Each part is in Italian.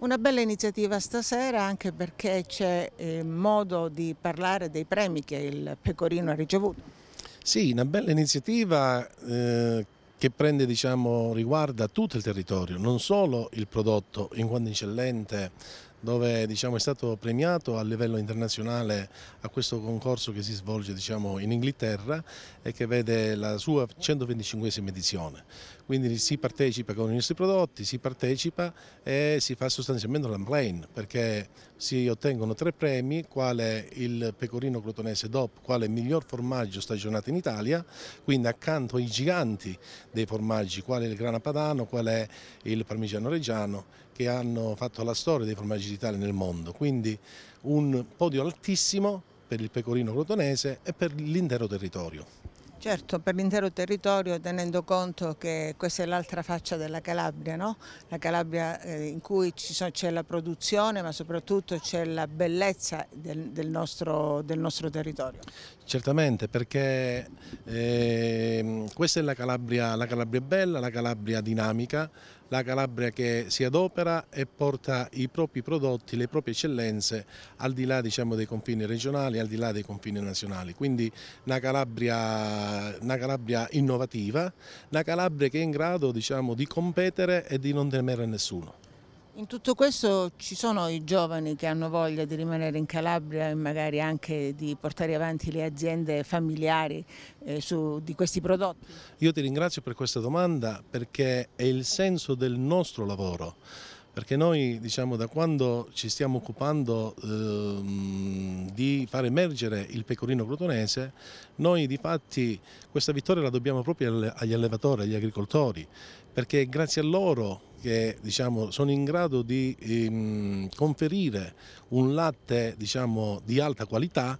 Una bella iniziativa stasera anche perché c'è eh, modo di parlare dei premi che il Pecorino ha ricevuto. Sì, una bella iniziativa eh, che prende, diciamo, riguarda tutto il territorio, non solo il prodotto in quanto eccellente dove diciamo, è stato premiato a livello internazionale a questo concorso che si svolge diciamo, in Inghilterra e che vede la sua 125esima edizione. Quindi si partecipa con i nostri prodotti, si partecipa e si fa sostanzialmente l'unplane perché si ottengono tre premi, quale il pecorino crotonese DOP, quale miglior formaggio stagionato in Italia, quindi accanto ai giganti dei formaggi, quale il grana padano, quale il parmigiano reggiano che hanno fatto la storia dei formaggi d'Italia nel mondo, quindi un podio altissimo per il pecorino crotonese e per l'intero territorio. Certo, per l'intero territorio tenendo conto che questa è l'altra faccia della Calabria, no? la Calabria eh, in cui c'è la produzione ma soprattutto c'è la bellezza del, del, nostro, del, nostro, territorio. Certamente perché eh, questa è la Calabria, la Calabria bella, la Calabria dinamica, la Calabria che si adopera e porta i propri prodotti, le proprie eccellenze al di là diciamo, dei confini regionali, al di là dei confini nazionali. Quindi una Calabria, una Calabria innovativa, una Calabria che è in grado diciamo, di competere e di non temere nessuno. In tutto questo ci sono i giovani che hanno voglia di rimanere in Calabria e magari anche di portare avanti le aziende familiari eh, su, di questi prodotti? Io ti ringrazio per questa domanda perché è il senso del nostro lavoro perché noi diciamo da quando ci stiamo occupando ehm, di far emergere il pecorino crotonese, noi di fatti questa vittoria la dobbiamo proprio agli allevatori, agli agricoltori, perché grazie a loro che diciamo, sono in grado di ehm, conferire un latte diciamo, di alta qualità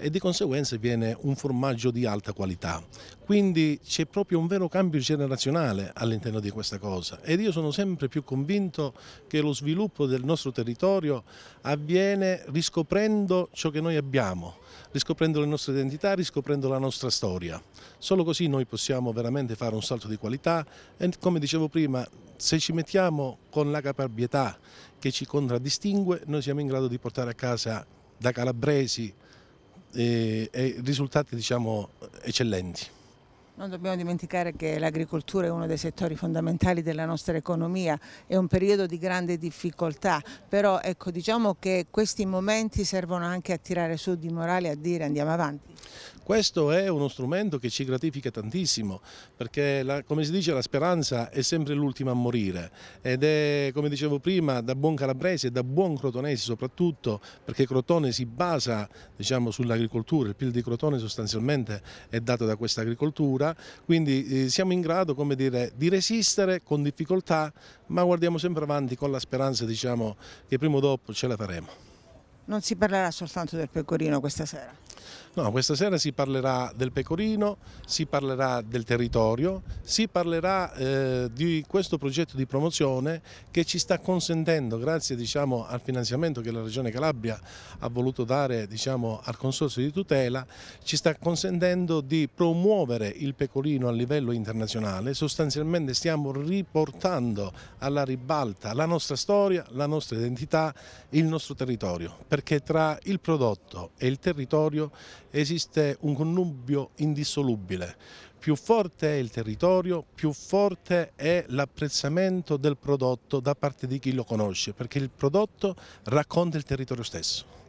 e di conseguenza viene un formaggio di alta qualità. Quindi c'è proprio un vero cambio generazionale all'interno di questa cosa ed io sono sempre più convinto che lo sviluppo del nostro territorio avviene riscoprendo ciò che noi abbiamo, riscoprendo le nostre identità, riscoprendo la nostra storia. Solo così noi possiamo veramente fare un salto di qualità e come dicevo prima se ci mettiamo con la caparbietà che ci contraddistingue, noi siamo in grado di portare a casa da calabresi e, risultati diciamo eccellenti. Non dobbiamo dimenticare che l'agricoltura è uno dei settori fondamentali della nostra economia, è un periodo di grande difficoltà, però ecco, diciamo che questi momenti servono anche a tirare su di morale e a dire andiamo avanti. Questo è uno strumento che ci gratifica tantissimo, perché la, come si dice la speranza è sempre l'ultima a morire ed è come dicevo prima da buon calabrese e da buon crotonese soprattutto, perché Crotone si basa diciamo, sull'agricoltura, il PIL di Crotone sostanzialmente è dato da questa agricoltura vita, quindi eh, siamo in grado dire, di resistere con difficoltà, ma guardiamo sempre avanti con la speranza diciamo, che prima o dopo ce la faremo. Non si parlerà soltanto del pecorino questa sera? No, questa sera si parlerà del pecorino, si parlerà del territorio, si parlerà eh, di questo progetto di promozione che ci sta consentendo, grazie diciamo, al finanziamento che la Regione Calabria ha voluto dare diciamo, al Consorzio di tutela, ci sta consentendo di promuovere il pecorino a livello internazionale. Sostanzialmente stiamo riportando alla ribalta la nostra storia, la nostra identità, il nostro territorio, perché tra il prodotto e il territorio esiste un connubio indissolubile. Più forte è il territorio, più forte è l'apprezzamento del prodotto da parte di chi lo conosce, perché il prodotto racconta il territorio stesso.